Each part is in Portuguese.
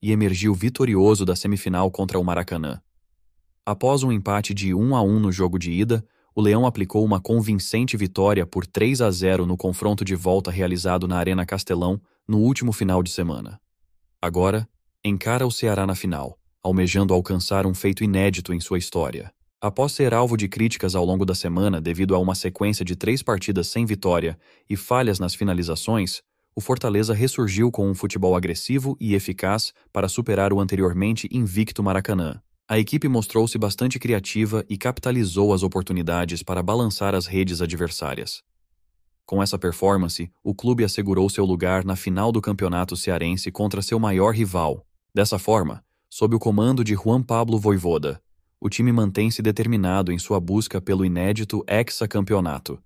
e emergiu vitorioso da semifinal contra o Maracanã. Após um empate de 1 a 1 no jogo de ida, o Leão aplicou uma convincente vitória por 3 a 0 no confronto de volta realizado na Arena Castelão no último final de semana. Agora, encara o Ceará na final, almejando alcançar um feito inédito em sua história. Após ser alvo de críticas ao longo da semana devido a uma sequência de três partidas sem vitória e falhas nas finalizações, o Fortaleza ressurgiu com um futebol agressivo e eficaz para superar o anteriormente invicto Maracanã. A equipe mostrou-se bastante criativa e capitalizou as oportunidades para balançar as redes adversárias. Com essa performance, o clube assegurou seu lugar na final do campeonato cearense contra seu maior rival. Dessa forma, sob o comando de Juan Pablo Voivoda, o time mantém-se determinado em sua busca pelo inédito hexacampeonato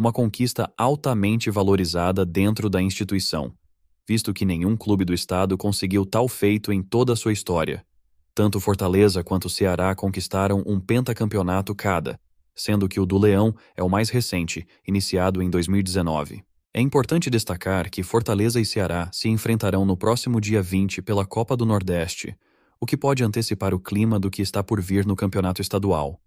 uma conquista altamente valorizada dentro da instituição, visto que nenhum clube do estado conseguiu tal feito em toda a sua história. Tanto Fortaleza quanto Ceará conquistaram um pentacampeonato cada, sendo que o do Leão é o mais recente, iniciado em 2019. É importante destacar que Fortaleza e Ceará se enfrentarão no próximo dia 20 pela Copa do Nordeste, o que pode antecipar o clima do que está por vir no campeonato estadual.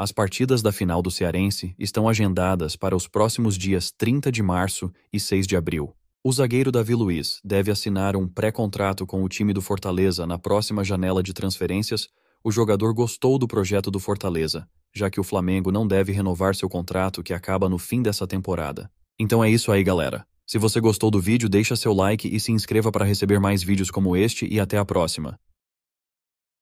As partidas da final do Cearense estão agendadas para os próximos dias 30 de março e 6 de abril. O zagueiro Davi Luiz deve assinar um pré-contrato com o time do Fortaleza na próxima janela de transferências. O jogador gostou do projeto do Fortaleza, já que o Flamengo não deve renovar seu contrato que acaba no fim dessa temporada. Então é isso aí, galera. Se você gostou do vídeo, deixa seu like e se inscreva para receber mais vídeos como este e até a próxima.